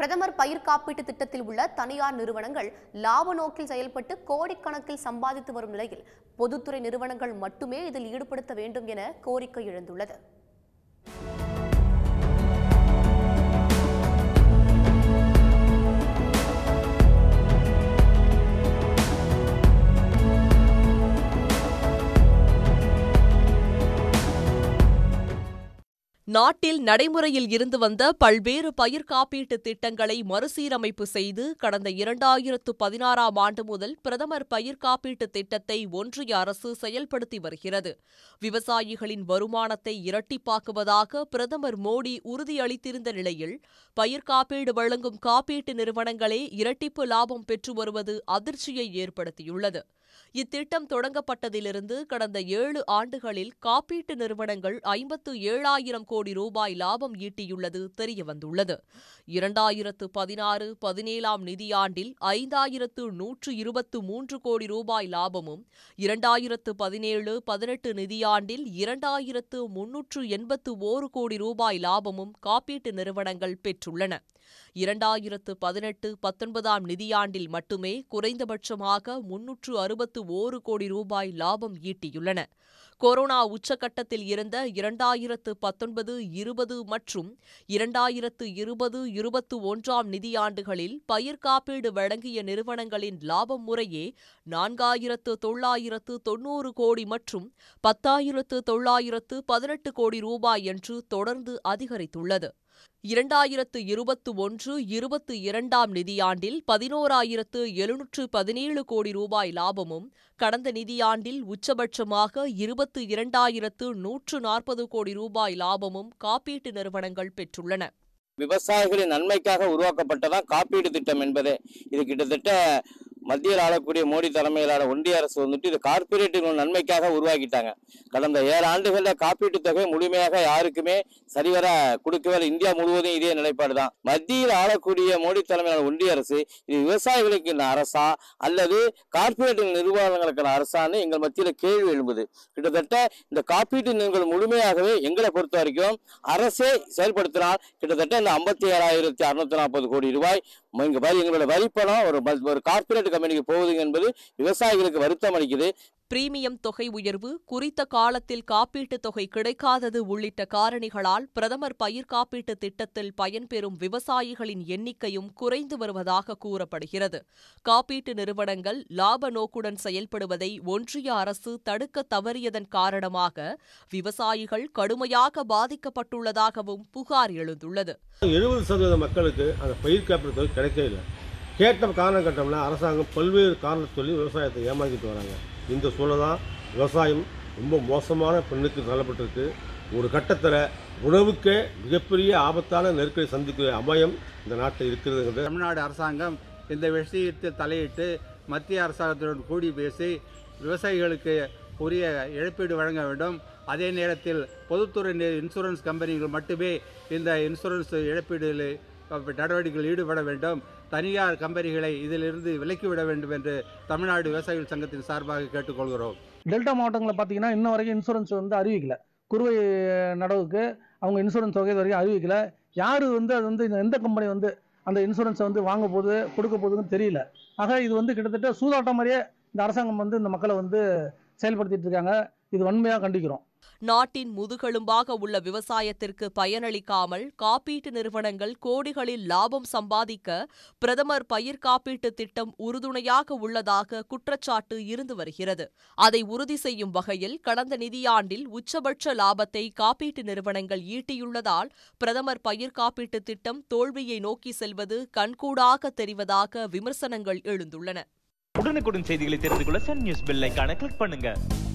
பிரதமர் பயிர் காப்பீட்டு திட்டத்தில் உள்ள தனியார் நிறுவனங்கள் லாப நோக்கில் செயல்பட்டு கோடிக்கணக்கில் சம்பாதித்து வரும் நிலையில் பொதுத்துறை நிறுவனங்கள் மட்டுமே இதில் ஈடுபடுத்த வேண்டும் என கோரிக்கை எழுந்துள்ளது நாட்டில் நடைமுறையில் இருந்து வந்த பல்வேறு பயிர் காப்பீட்டு திட்டங்களை மறுசீரமைப்பு செய்து கடந்த இரண்டாயிரத்து பதினாறாம் ஆண்டு முதல் பிரதமர் பயிர் காப்பீட்டு திட்டத்தை ஒன்றிய அரசு செயல்படுத்தி வருகிறது விவசாயிகளின் வருமானத்தை இரட்டிப்பாக்குவதாக பிரதமர் மோடி உறுதியளித்திருந்த நிலையில் பயிர் காப்பீடு வழங்கும் காப்பீட்டு நிறுவனங்களே இரட்டிப்பு லாபம் பெற்று வருவது அதிர்ச்சியை ஏற்படுத்தியுள்ளது இத்திட்டம் தொடங்கப்பட்டதிலிருந்து கடந்த ஏழு ஆண்டுகளில் காப்பீட்டு நிறுவனங்கள் ஐம்பத்து ஏழாயிரம் கோடி கோடி ரூபாய் லாபம் ஈட்டியுள்ளது தெரியவந்துள்ளது இரண்டாயிரத்து பதினாறு பதினேழாம் நிதியாண்டில் ஐந்தாயிரத்து நூற்று இருபத்து மூன்று கோடி ரூபாய் லாபமும் இரண்டாயிரத்து பதினேழு பதினெட்டு நிதியாண்டில் இரண்டாயிரத்து முன்னூற்று எண்பத்து ஓரு கோடி ரூபாய் லாபமும் காப்பீட்டு நிறுவனங்கள் பெற்றுள்ளன இரண்டாயிரத்து பதினெட்டு பத்தொன்பதாம் நிதியாண்டில் மட்டுமே குறைந்தபட்சமாக முன்னூற்று அறுபத்து ஓரு கோடி ரூபாய் லாபம் ஈட்டியுள்ளன கொரோனா உச்சகட்டத்தில் இருந்த இரண்டாயிரத்து பத்தொன்பது இருபது மற்றும் இரண்டாயிரத்து இருபது இருபத்து ஒன்றாம் நிதியாண்டுகளில் பயிர் காப்பீடு வழங்கிய நிறுவனங்களின் லாபம் முறையே நான்காயிரத்து தொள்ளாயிரத்து தொன்னூறு கோடி மற்றும் பத்தாயிரத்து தொள்ளாயிரத்து பதினெட்டு கோடி ரூபாய் என்று தொடர்ந்து அதிகரித்துள்ளது இரண்டாயிரத்து இருபத்து ஒன்று இருபத்தி இரண்டாம் நிதியாண்டில் பதினோராயிரத்து எழுநூற்று பதினேழு கோடி ரூபாய் லாபமும் கடந்த நிதியாண்டில் உச்சபட்சமாக இருபத்து இரண்டாயிரத்து நூற்று நாற்பது கோடி ரூபாய் லாபமும் காப்பீட்டு நிறுவனங்கள் பெற்றுள்ளன விவசாயிகளின் நன்மைக்காக உருவாக்கப்பட்டதான் காப்பீடு திட்டம் என்பதே இது கிட்டத்தட்ட மத்தியில் ஆளக்கூடிய மோடி தலைமையிலான ஒன்றிய அரசு வந்துட்டு இது கார்பரேட்டுகள் நன்மைக்காக உருவாக்கிட்டாங்க கடந்த ஏழு ஆண்டுகளில் காப்பீட்டுத் தொகை முழுமையாக யாருக்குமே சரிவர கொடுக்கவில்லை இந்தியா முழுவதும் இதே நிலைப்பாடு தான் மத்தியில் ஆளக்கூடிய மோடி தலைமையிலான ஒன்றிய அரசு இது விவசாயிகளுக்கு அரசா அல்லது கார்பரேட்டு நிர்வாகங்களுக்கான அரசான்னு எங்கள் மத்தியில் கேள்வி எழும்புது கிட்டத்தட்ட இந்த காப்பீட்டு நிறுவனங்கள் முழுமையாகவே எங்களை பொறுத்த வரைக்கும் அரசே செயல்படுத்தினால் கிட்டத்தட்ட இந்த ஐம்பத்தி ஏழாயிரத்தி அறுநூத்தி நாற்பது கோடி ரூபாய் இங்கே வரி எங்களோட வரிப்பணம் ஒரு ஒரு கார்பரேட் நிலைமைக்கு போகுது என்பது விவசாயிகளுக்கு வருத்தம் அளிக்குது பிரீமியம் தொகை உயர்வு குறித்த காலத்தில் காப்பீட்டுத் தொகை கிடைக்காதது உள்ளிட்ட காரணிகளால் பிரதமர் பயிர் காப்பீட்டு திட்டத்தில் பயன்பெறும் விவசாயிகளின் எண்ணிக்கையும் குறைந்து வருவதாக கூறப்படுகிறது காப்பீட்டு நிறுவனங்கள் லாப நோக்குடன் செயல்படுவதை ஒன்றிய அரசு தடுக்க தவறியதன் காரணமாக விவசாயிகள் கடுமையாக பாதிக்கப்பட்டுள்ளதாகவும் புகார் எழுந்துள்ளது எழுபது சதவீத மக்களுக்கு அந்த பயிர் காப்பீட்டு தொகை கிடைக்கவில்லை கேட்ட காரணம் கேட்டோம்னா அரசாங்கம் பல்வேறு காரணத்தை சொல்லி விவசாயத்தை ஏமாற்றிட்டு வராங்க இந்த சூழல் தான் விவசாயம் ரொம்ப மோசமான பெண்ணுக்கு தள்ளப்பட்டிருக்கு ஒரு கட்டத்தில் உணவுக்கே மிகப்பெரிய ஆபத்தான நெருக்கடி சந்திக்கிற அபாயம் இந்த நாட்டில் இருக்கிறது தமிழ்நாடு அரசாங்கம் இந்த விஷயத்தை தலையிட்டு மத்திய அரசாங்கத்துடன் கூடி பேசி விவசாயிகளுக்கு உரிய இழப்பீடு வழங்க வேண்டும் அதே நேரத்தில் பொதுத்துறை இன்சூரன்ஸ் கம்பெனிகள் மட்டுமே இந்த இன்சூரன்ஸ் இழப்பீடுகளை நடவடிக்கைகள் ஈடுபட வேண்டும் தனியார் கம்பெனிகளை இதிலிருந்து விலக்கிவிட வேண்டும் என்று தமிழ்நாடு விவசாயிகள் சங்கத்தின் சார்பாக கேட்டுக்கொள்கிறோம் டெல்டா மாவட்டங்களில் பார்த்தீங்கன்னா இன்ன வரைக்கும் இன்சூரன்ஸ் வந்து அறிவிக்கல குறுவை நடவுக்கு அவங்க இன்சூரன்ஸ் தொகை வரைக்கும் அறிவிக்கல யார் வந்து அது வந்து எந்த கம்பெனி வந்து அந்த இன்சூரன்ஸை வந்து வாங்க போகுது கொடுக்க போகுதுன்னு தெரியல ஆக இது வந்து கிட்டத்தட்ட சூதாட்டம் மாதிரியே இந்த அரசாங்கம் வந்து இந்த மக்களை வந்து செயல்படுத்திட்டு இருக்காங்க இது வன்மையாக கண்டிக்கிறோம் நாட்டின் முதுகெலும்பாக உள்ள விவசாயத்திற்கு பயனளிக்காமல் காப்பீட்டு நிறுவனங்கள் கோடிகளில் லாபம் சம்பாதிக்க பிரதமர் பயிர் காப்பீட்டு திட்டம் உறுதுணையாக உள்ளதாக குற்றச்சாட்டு இருந்து வருகிறது அதை உறுதி செய்யும் வகையில் கடந்த நிதியாண்டில் உச்சபட்ச லாபத்தை காப்பீட்டு நிறுவனங்கள் ஈட்டியுள்ளதால் பிரதமர் பயிர் காப்பீட்டு திட்டம் தோல்வியை நோக்கி செல்வது கண்கூடாக தெரிவதாக விமர்சனங்கள் எழுந்துள்ளன உடனுக்குடன் செய்திகளை தெரிந்து கொள்ள சன் நியூஸ் பெல் கிளிக் பண்ணுங்க